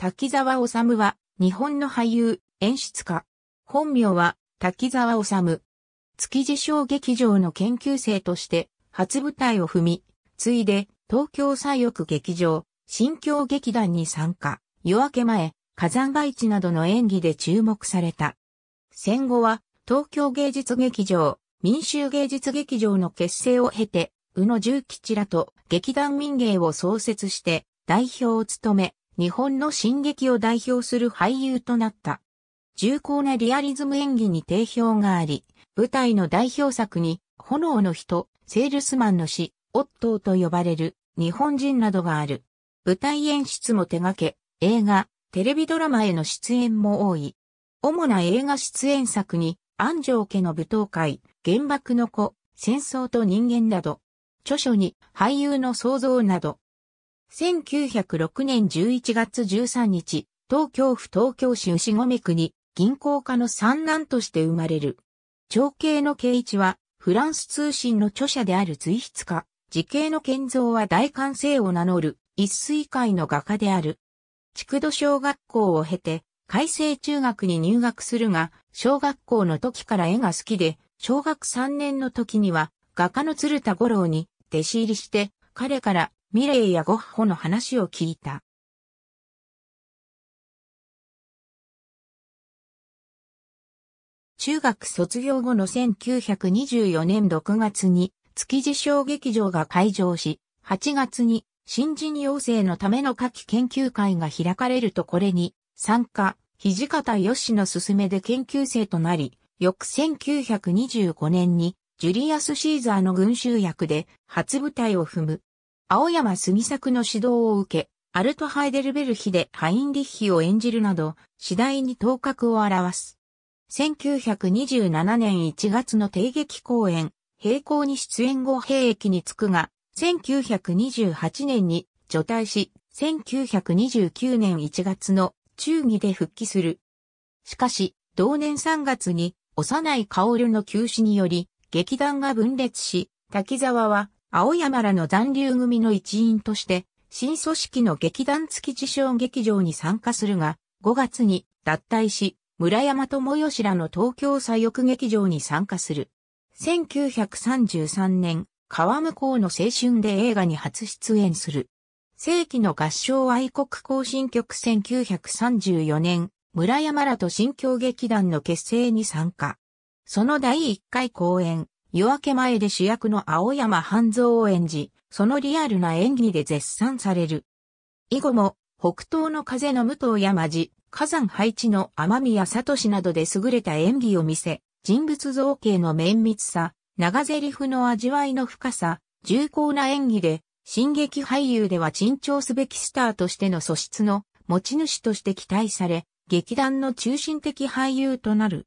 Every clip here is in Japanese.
滝沢治は、日本の俳優、演出家。本名は、滝沢治。築地小劇場の研究生として、初舞台を踏み、ついで、東京左翼劇場、新京劇団に参加。夜明け前、火山外地などの演技で注目された。戦後は、東京芸術劇場、民衆芸術劇場の結成を経て、宇野重吉らと劇団民芸を創設して、代表を務め、日本の進撃を代表する俳優となった。重厚なリアリズム演技に定評があり、舞台の代表作に、炎の人、セールスマンの死、オットーと呼ばれる日本人などがある。舞台演出も手掛け、映画、テレビドラマへの出演も多い。主な映画出演作に、安城家の舞踏会、原爆の子、戦争と人間など、著書に俳優の創造など、1906年11月13日、東京府東京市牛込区に銀行家の三男として生まれる。長兄の慶一は、フランス通信の著者である随筆家、時系の建造は大歓声を名乗る一水会の画家である。築土小学校を経て、海星中学に入学するが、小学校の時から絵が好きで、小学3年の時には、画家の鶴田五郎に弟子入りして、彼からミレイやゴッホの話を聞いた。中学卒業後の1924年6月に築地小劇場が開場し、8月に新人養成のための夏季研究会が開かれるとこれに参加、土方義の勧めで研究生となり、翌1925年にジュリアス・シーザーの群衆役で初舞台を踏む。青山杉作の指導を受け、アルト・ハイデルベルヒでハインリッヒを演じるなど、次第に頭角を表す。1927年1月の帝劇公演、平行に出演後兵役に就くが、1928年に除隊し、1929年1月の忠義で復帰する。しかし、同年3月に幼い薫の休止により、劇団が分裂し、滝沢は青山らの残留組の一員として、新組織の劇団付き自称劇場に参加するが、5月に脱退し、村山智義らの東京左翼劇場に参加する。1933年、川向こうの青春で映画に初出演する。世紀の合唱愛国行進曲1934年、村山らと新京劇団の結成に参加。その第1回公演、夜明け前で主役の青山半蔵を演じ、そのリアルな演技で絶賛される。以後も、北東の風の武藤山寺、火山配置の天宮聡などで優れた演技を見せ、人物造形の綿密さ、長台詞の味わいの深さ、重厚な演技で、進撃俳優では珍重すべきスターとしての素質の持ち主として期待され、劇団の中心的俳優となる。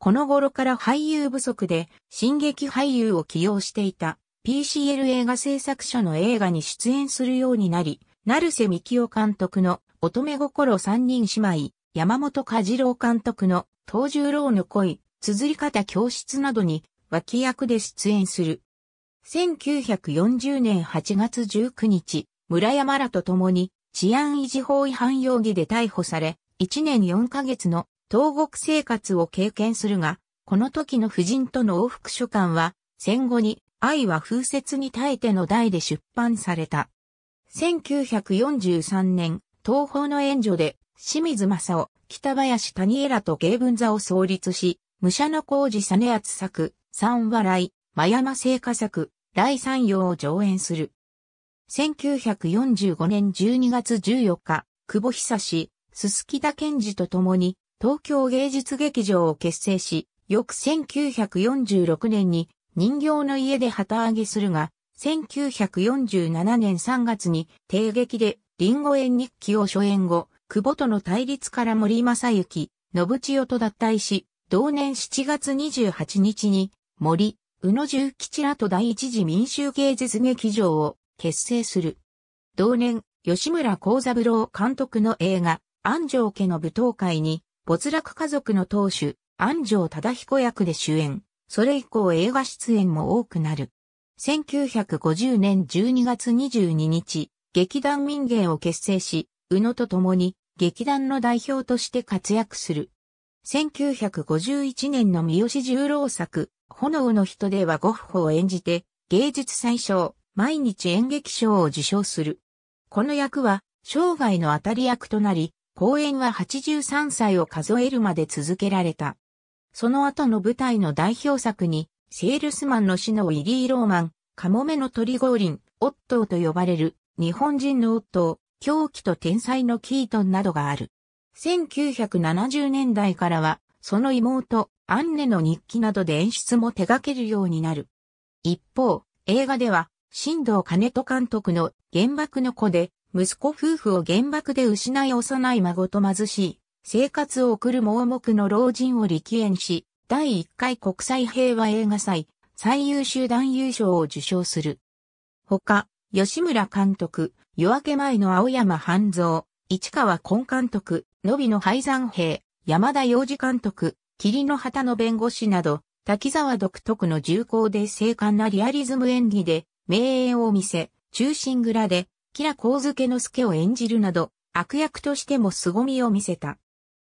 この頃から俳優不足で、進撃俳優を起用していた PCL 映画制作所の映画に出演するようになり、成瀬幹夫監督の乙女心三人姉妹、山本和郎監督の東十郎の恋、綴り方教室などに脇役で出演する。1940年8月19日、村山らと共に治安維持法違反容疑で逮捕され、1年4ヶ月の東国生活を経験するが、この時の夫人との往復書簡は、戦後に愛は風雪に耐えての代で出版された。1943年、東方の援助で、清水正夫、北林谷枝と芸文座を創立し、武者の工事実厚作、三笑い、真山聖火作、第三洋を上演する。1945年12月14日、久保久志、すすき田健二と共に、東京芸術劇場を結成し、翌1946年に人形の家で旗揚げするが、1947年3月に帝劇でリンゴ園日記を初演後、久保との対立から森正幸、信千代と脱退し、同年7月28日に森、宇野重吉らと第一次民衆芸術劇場を結成する。同年、吉村幸三郎監督の映画、安城家の舞踏会に没落家族の当主、安城忠彦役で主演、それ以降映画出演も多くなる。1950年12月22日、劇団民芸を結成し、宇野と共に劇団の代表として活躍する。1951年の三好十郎作、炎の人ではゴッホを演じて、芸術最小、毎日演劇賞を受賞する。この役は、生涯の当たり役となり、公演は83歳を数えるまで続けられた。その後の舞台の代表作に、セールスマンの死のイリー・ローマン、カモメの鳥リン、オットーと呼ばれる、日本人のオットー、狂気と天才のキートンなどがある。1970年代からは、その妹、アンネの日記などで演出も手掛けるようになる。一方、映画では、新藤兼人監督の原爆の子で、息子夫婦を原爆で失い幼い孫と貧しい生活を送る盲目の老人を力演し、第1回国際平和映画祭最優秀男優賞を受賞する。他、吉村監督、夜明け前の青山半蔵、市川根監督、のびの廃山兵、山田洋次監督、霧の旗の弁護士など、滝沢独特の重厚で精悍なリアリズム演技で、名演を見せ、中心蔵で、ウズケ助之助を演じるなど、悪役としても凄みを見せた。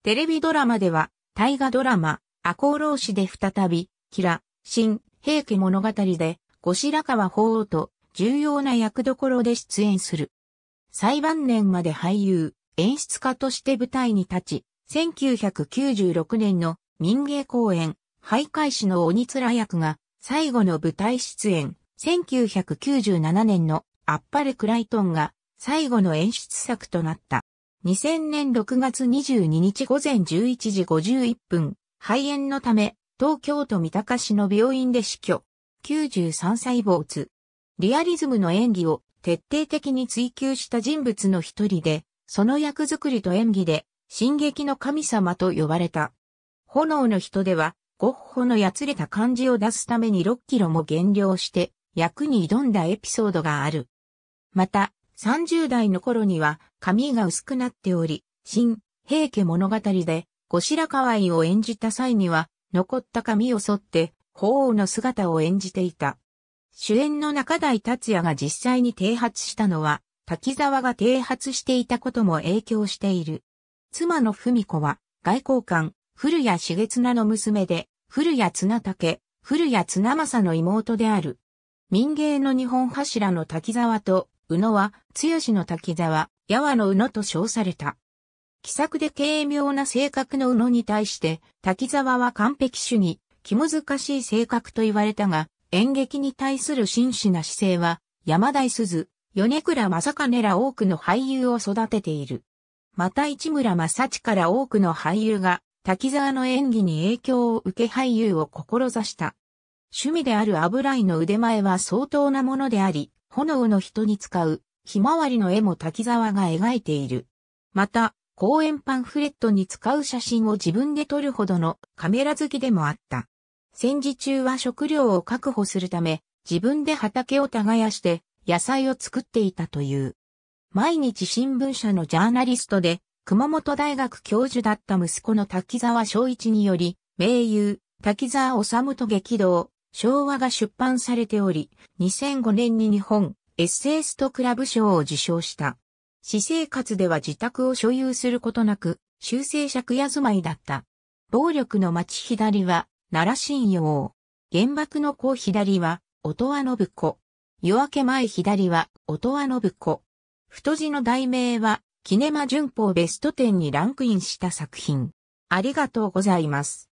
テレビドラマでは、大河ドラマ、赤穂浪士で再び、吉良、新、平家物語で、後白河法皇と重要な役どころで出演する。最晩年まで俳優、演出家として舞台に立ち、1996年の民芸公演、徘徊師の鬼面役が最後の舞台出演、1997年のあっぱれクライトンが最後の演出作となった。2000年6月22日午前11時51分、肺炎のため、東京都三鷹市の病院で死去。93歳坊津。リアリズムの演技を徹底的に追求した人物の一人で、その役作りと演技で、進撃の神様と呼ばれた。炎の人では、ゴッホのやつれた感じを出すために6キロも減量して、役に挑んだエピソードがある。また、30代の頃には髪が薄くなっており、新、平家物語で、後白河合を演じた際には、残った髪を剃って、法王の姿を演じていた。主演の中台達也が実際に剃髪したのは、滝沢が剃髪していたことも影響している。妻の文子は、外交官、古谷茂綱の娘で、古谷綱武、古谷綱政の妹である。民芸の日本柱の滝沢と宇野は、強しの滝沢、八和の宇野と称された。気さくで軽妙な性格の宇野に対して、滝沢は完璧主義、気難しい性格と言われたが、演劇に対する真摯な姿勢は、山田鈴、米倉正金ら多くの俳優を育てている。また市村正知から多くの俳優が、滝沢の演技に影響を受け俳優を志した。趣味である油絵の腕前は相当なものであり、炎の人に使う、ひまわりの絵も滝沢が描いている。また、公演パンフレットに使う写真を自分で撮るほどのカメラ好きでもあった。戦時中は食料を確保するため、自分で畑を耕して野菜を作っていたという。毎日新聞社のジャーナリストで、熊本大学教授だった息子の滝沢昭一により、名優、滝沢治と激動、昭和が出版されており、2005年に日本エッセイストクラブ賞を受賞した。私生活では自宅を所有することなく、修正借家住まいだった。暴力の町左は、奈良信用。原爆の子左は、音羽信子。夜明け前左は、音羽信子。太字の題名は、キネマ旬報ベスト10にランクインした作品。ありがとうございます。